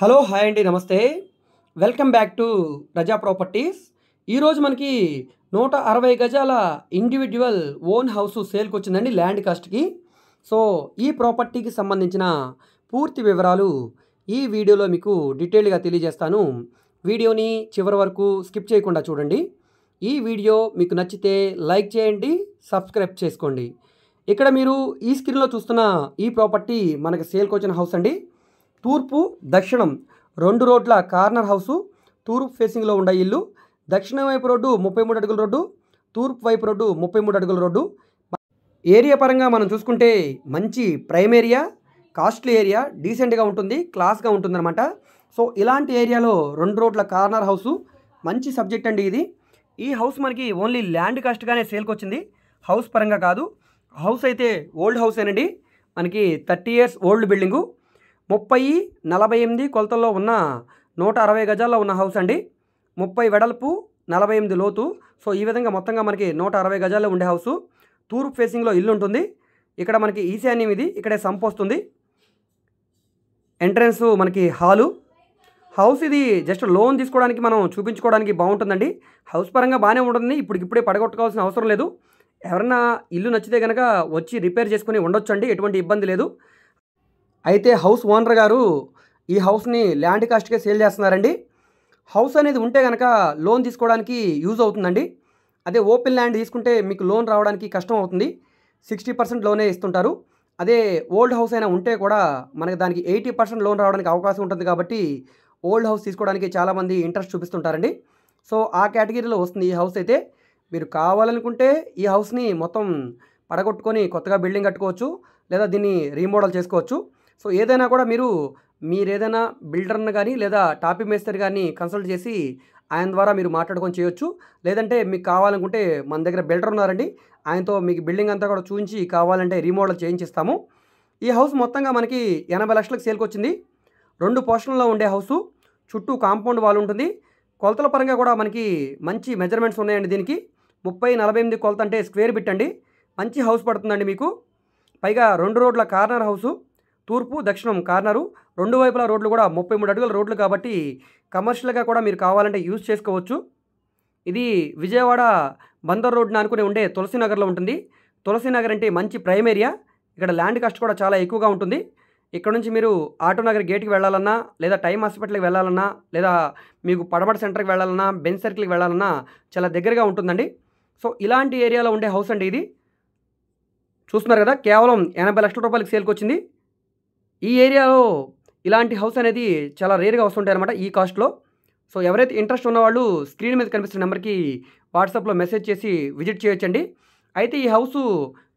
hello hi అండి నమస్తే welcome back to Raza properties ఈరోజు మనకి నూట అరవై గజాల ఇండివిజువల్ ఓన్ హౌస్ సేల్కి వచ్చిందండి ల్యాండ్ కాస్ట్కి సో ఈ ప్రాపర్టీకి సంబంధించిన పూర్తి వివరాలు ఈ వీడియోలో మీకు డీటెయిల్గా తెలియజేస్తాను వీడియోని చివరి వరకు స్కిప్ చేయకుండా చూడండి ఈ వీడియో మీకు నచ్చితే లైక్ చేయండి సబ్స్క్రైబ్ చేసుకోండి ఇక్కడ మీరు ఈ స్క్రీన్లో చూస్తున్న ఈ ప్రాపర్టీ మనకి సేల్కి వచ్చిన హౌస్ అండి తూర్పు దక్షిణం రెండు రోడ్ల కార్నర్ హౌసు తూర్పు ఫేసింగ్లో ఉండే ఇల్లు దక్షిణ వైపు రోడ్డు ముప్పై మూడు అడుగుల రోడ్డు తూర్పు వైపు రోడ్డు ముప్పై మూడు అడుగుల రోడ్డు ఏరియా పరంగా మనం చూసుకుంటే మంచి ప్రైమ్ ఏరియా కాస్ట్లీ ఏరియా డీసెంట్గా ఉంటుంది క్లాస్గా ఉంటుందన్నమాట సో ఇలాంటి ఏరియాలో రెండు రోడ్ల కార్నర్ హౌసు మంచి సబ్జెక్ట్ అండి ఇది ఈ హౌస్ మనకి ఓన్లీ ల్యాండ్ కాస్ట్గానే సేల్కి వచ్చింది హౌస్ పరంగా కాదు హౌస్ అయితే ఓల్డ్ హౌస్ ఏనండి మనకి థర్టీ ఇయర్స్ ఓల్డ్ బిల్డింగు ముప్పై నలభై ఎనిమిది కొలతల్లో ఉన్న నూట అరవై గజాల్లో ఉన్న హౌస్ అండి ముప్పై వెడల్పు నలభై ఎనిమిది లోతు సో ఈ విధంగా మొత్తంగా మనకి నూట అరవై గజాల్లో ఉండే హౌసు తూర్పు ఫేసింగ్లో ఇల్లు ఉంటుంది ఇక్కడ మనకి ఈశాన్యం ఇది ఇక్కడే సంప్ వస్తుంది ఎంట్రన్స్ మనకి హాలు హౌస్ ఇది జస్ట్ లోన్ తీసుకోవడానికి మనం చూపించుకోవడానికి బాగుంటుందండి హౌస్ పరంగా బాగానే ఉంటుంది ఇప్పుడు ఇప్పుడే పడగొట్టుకోవాల్సిన అవసరం లేదు ఎవరైనా ఇల్లు నచ్చితే కనుక వచ్చి రిపేర్ చేసుకుని ఉండొచ్చండి ఎటువంటి ఇబ్బంది లేదు అయితే హౌస్ ఓనర్ గారు ఈ హౌస్ని ల్యాండ్ కాస్ట్గా సేల్ చేస్తున్నారండి హౌస్ అనేది ఉంటే కనుక లోన్ తీసుకోవడానికి యూజ్ అవుతుందండి అదే ఓపెన్ ల్యాండ్ తీసుకుంటే మీకు లోన్ రావడానికి కష్టం అవుతుంది సిక్స్టీ పర్సెంట్ లోనే ఇస్తుంటారు అదే ఓల్డ్ హౌస్ అయినా ఉంటే కూడా మనకి దానికి ఎయిటీ పర్సెంట్ లోన్ రావడానికి అవకాశం ఉంటుంది కాబట్టి ఓల్డ్ హౌస్ తీసుకోవడానికి చాలామంది ఇంట్రెస్ట్ చూపిస్తుంటారండి సో ఆ కేటగిరీలో వస్తుంది ఈ హౌస్ అయితే మీరు కావాలనుకుంటే ఈ హౌస్ని మొత్తం పడగొట్టుకొని కొత్తగా బిల్డింగ్ కట్టుకోవచ్చు లేదా దీన్ని రీమోడల్ చేసుకోవచ్చు సో ఏదైనా కూడా మీరు మీరు ఏదైనా బిల్డర్ని కానీ లేదా టాపీ మేస్తర్ కానీ కన్సల్ట్ చేసి ఆయన ద్వారా మీరు మాట్లాడుకొని చేయొచ్చు లేదంటే మీకు కావాలనుకుంటే మన దగ్గర బిల్డర్ ఉన్నారండి ఆయనతో మీకు బిల్డింగ్ అంతా కూడా చూపించి కావాలంటే రీమోడల్ చేయించిస్తాము ఈ హౌస్ మొత్తంగా మనకి ఎనభై లక్షలకు సేల్కి వచ్చింది రెండు పోర్షన్లో ఉండే హౌసు చుట్టూ కాంపౌండ్ వాల్ ఉంటుంది కొలతల పరంగా కూడా మనకి మంచి మెజర్మెంట్స్ ఉన్నాయండి దీనికి ముప్పై నలభై ఎనిమిది కొలత అంటే స్క్వేర్ బిట్ అండి మంచి హౌస్ పడుతుందండి మీకు పైగా రెండు రోడ్ల కార్నర్ హౌసు తూర్పు దక్షిణం కార్నరు రెండు వైపుల రోడ్లు కూడా ముప్పై మూడు అడుగుల రోడ్లు కాబట్టి కమర్షియల్గా కూడా మీరు కావాలంటే యూజ్ చేసుకోవచ్చు ఇది విజయవాడ బందర్ రోడ్ని అనుకుని ఉండే నగర్లో ఉంటుంది నగర్ అంటే మంచి ప్రైమ్ ఏరియా ఇక్కడ ల్యాండ్ కాస్ట్ కూడా చాలా ఎక్కువగా ఉంటుంది ఇక్కడ నుంచి మీరు ఆటో నగర్ గేట్కి వెళ్ళాలన్నా లేదా టైం హాస్పిటల్కి వెళ్ళాలన్నా లేదా మీకు పడబడ సెంటర్కి వెళ్ళాలన్నా బెన్ సర్కిల్కి వెళ్ళాలన్నా చాలా దగ్గరగా ఉంటుందండి సో ఇలాంటి ఏరియాలో ఉండే హౌస్ అండి ఇది చూస్తున్నారు కదా కేవలం ఎనభై లక్షల రూపాయలకి సేల్కి వచ్చింది ఈ ఏరియాలో ఇలాంటి హౌస్ అనేది చాలా రేర్గా వస్తుంటాయి అనమాట ఈ కాస్ట్లో సో ఎవరైతే ఇంట్రెస్ట్ ఉన్నవాళ్ళు స్క్రీన్ మీద కనిపిస్తున్న నెంబర్కి వాట్సాప్లో మెసేజ్ చేసి విజిట్ చేయొచ్చండి అయితే ఈ హౌస్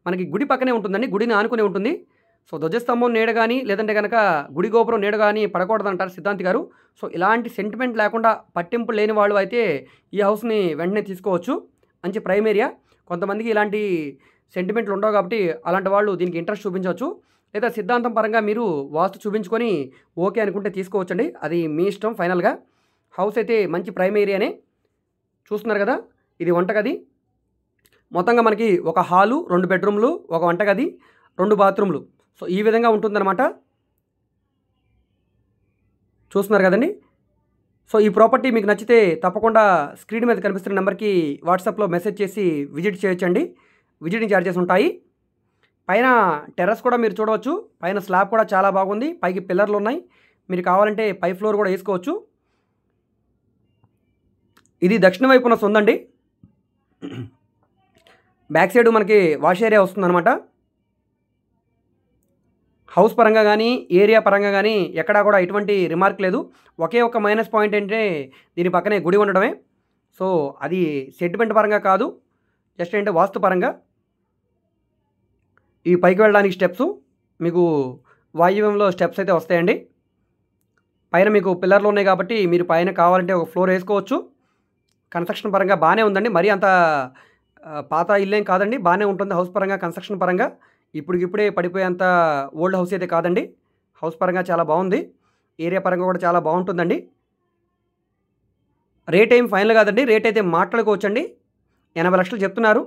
మనకి గుడి పక్కనే ఉంటుందండి గుడిని ఆనుకునే ఉంటుంది సో ధ్వజస్తంభం నీడ కానీ లేదంటే కనుక గుడి గోపురం నీడ కానీ పడకూడదంటారు సిద్ధాంతి గారు సో ఇలాంటి సెంటిమెంట్ లేకుండా పట్టింపు లేని వాళ్ళు అయితే ఈ హౌస్ని వెంటనే తీసుకోవచ్చు మంచి ప్రైమ్ ఏరియా కొంతమందికి ఇలాంటి సెంటిమెంట్లు ఉండవు కాబట్టి అలాంటి వాళ్ళు దీనికి ఇంట్రెస్ట్ చూపించవచ్చు లేదా సిద్ధాంతం పరంగా మీరు వాస్తు చూపించుకొని ఓకే అనుకుంటే తీసుకోవచ్చండి అది మీ ఇష్టం ఫైనల్గా హౌస్ అయితే మంచి ప్రైమ్ ఏరియానే చూస్తున్నారు కదా ఇది వంటగది మొత్తంగా మనకి ఒక హాలు రెండు బెడ్రూమ్లు ఒక వంటగది రెండు బాత్రూమ్లు సో ఈ విధంగా ఉంటుందన్నమాట చూస్తున్నారు కదండి సో ఈ ప్రాపర్టీ మీకు నచ్చితే తప్పకుండా స్క్రీన్ మీద కనిపిస్తున్న నెంబర్కి వాట్సాప్లో మెసేజ్ చేసి విజిట్ చేయొచ్చండి విజిటింగ్ ఛార్జెస్ ఉంటాయి పైన టెర్రస్ కూడా మీరు చూడవచ్చు పైన స్లాబ్ కూడా చాలా బాగుంది పైకి పిల్లర్లు ఉన్నాయి మీరు కావాలంటే పై ఫ్లోర్ కూడా వేసుకోవచ్చు ఇది దక్షిణ వైపున సొందండి బ్యాక్ సైడ్ మనకి వాష్ ఏరియా వస్తుందన్నమాట హౌస్ పరంగా కానీ ఏరియా పరంగా కానీ ఎక్కడా కూడా ఎటువంటి రిమార్క్ లేదు ఒకే ఒక మైనస్ పాయింట్ ఏంటంటే దీని పక్కనే గుడి ఉండడమే సో అది సెటిమెంట్ పరంగా కాదు జస్ట్ ఏంటంటే వాస్తు పరంగా ఈ పైకి వెళ్ళడానికి స్టెప్స్ మీకు వాయువ్యంలో స్టెప్స్ అయితే వస్తాయండి పైన మీకు పిల్లర్లు ఉన్నాయి కాబట్టి మీరు పైన కావాలంటే ఒక ఫ్లోర్ వేసుకోవచ్చు కన్స్ట్రక్షన్ పరంగా బాగానే ఉందండి మరీ అంత పాత ఇల్లేం కాదండి బాగానే ఉంటుంది హౌస్ పరంగా కన్స్ట్రక్షన్ పరంగా ఇప్పుడికిప్పుడే పడిపోయేంత ఓల్డ్ హౌస్ అయితే కాదండి హౌస్ పరంగా చాలా బాగుంది ఏరియా పరంగా కూడా చాలా బాగుంటుందండి రేట్ ఏం ఫైనల్ కాదండి రేట్ అయితే మాట్లాడుకోవచ్చండి ఎనభై లక్షలు చెప్తున్నారు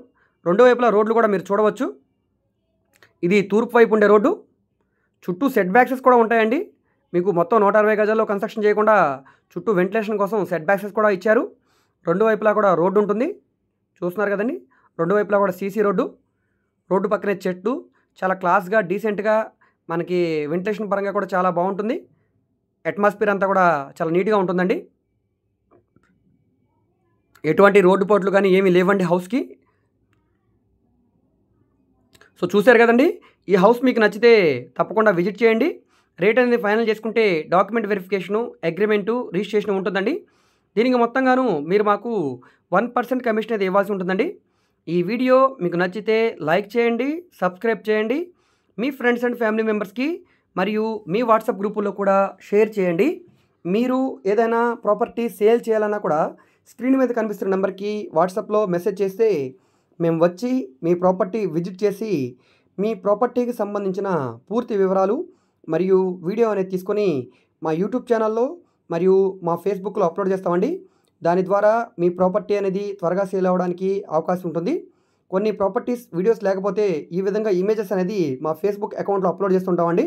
రెండో వైపులా రోడ్లు కూడా మీరు చూడవచ్చు ఇది తూర్పు వైపు ఉండే రోడ్డు చుట్టూ సెట్ బ్యాక్సెస్ కూడా ఉంటాయండి మీకు మొత్తం నూట అరవై గజాల్లో కన్స్ట్రక్షన్ చేయకుండా చుట్టూ వెంటిలేషన్ కోసం సెట్ బ్యాక్సెస్ కూడా ఇచ్చారు రెండు వైపులా కూడా రోడ్డు ఉంటుంది చూస్తున్నారు కదండి రెండు వైపులా కూడా సీసీ రోడ్డు రోడ్డు పక్కనే చెట్టు చాలా క్లాస్గా డీసెంట్గా మనకి వెంటిలేషన్ పరంగా కూడా చాలా బాగుంటుంది అట్మాస్ఫియర్ అంతా కూడా చాలా నీట్గా ఉంటుందండి ఎటువంటి రోడ్డు పోట్లు కానీ ఏమీ లేవండి హౌస్కి సో చూశారు కదండి ఈ హౌస్ మీకు నచ్చితే తప్పకుండా విజిట్ చేయండి రేట్ అనేది ఫైనల్ చేసుకుంటే డాక్యుమెంట్ వెరిఫికేషను అగ్రిమెంటు రిజిస్ట్రేషన్ ఉంటుందండి దీనికి మొత్తంగాను మీరు మాకు వన్ పర్సెంట్ కమిషన్ అయితే ఇవ్వాల్సి ఉంటుందండి ఈ వీడియో మీకు నచ్చితే లైక్ చేయండి సబ్స్క్రైబ్ చేయండి మీ ఫ్రెండ్స్ అండ్ ఫ్యామిలీ మెంబర్స్కి మరియు మీ వాట్సాప్ గ్రూపుల్లో కూడా షేర్ చేయండి మీరు ఏదైనా ప్రాపర్టీ సేల్ చేయాలన్నా కూడా స్క్రీన్ మీద కనిపిస్తున్న నెంబర్కి వాట్సాప్లో మెసేజ్ చేస్తే మేము వచ్చి మీ ప్రాపర్టీ విజిట్ చేసి మీ ప్రాపర్టీకి సంబంధించిన పూర్తి వివరాలు మరియు వీడియో అనేది తీసుకొని మా యూట్యూబ్ ఛానల్లో మరియు మా ఫేస్బుక్లో అప్లోడ్ చేస్తామండి దాని ద్వారా మీ ప్రాపర్టీ అనేది త్వరగా సేల్ అవ్వడానికి అవకాశం ఉంటుంది కొన్ని ప్రాపర్టీస్ వీడియోస్ లేకపోతే ఈ విధంగా ఇమేజెస్ అనేది మా ఫేస్బుక్ అకౌంట్లో అప్లోడ్ చేస్తుంటామండి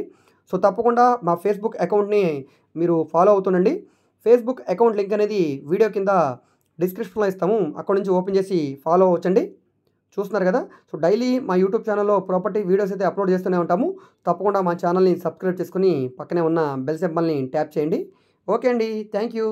సో తప్పకుండా మా ఫేస్బుక్ అకౌంట్ని మీరు ఫాలో అవుతుండండి ఫేస్బుక్ అకౌంట్ లింక్ అనేది వీడియో కింద డిస్క్రిప్షన్లో ఇస్తాము అక్కడ నుంచి ఓపెన్ చేసి ఫాలో అవ్వచ్చండి చూస్తున్నారు కదా సో డైలీ మా యూట్యూబ్ ఛానల్లో ప్రాపర్టీ వీడియోస్ అయితే అప్లోడ్ చేస్తూనే ఉంటాము తప్పకుండా మా ఛానల్ని సబ్స్క్రైబ్ చేసుకుని పక్కనే ఉన్న బెల్ సెంబల్ని ట్యాప్ చేయండి ఓకే అండి థ్యాంక్ యూ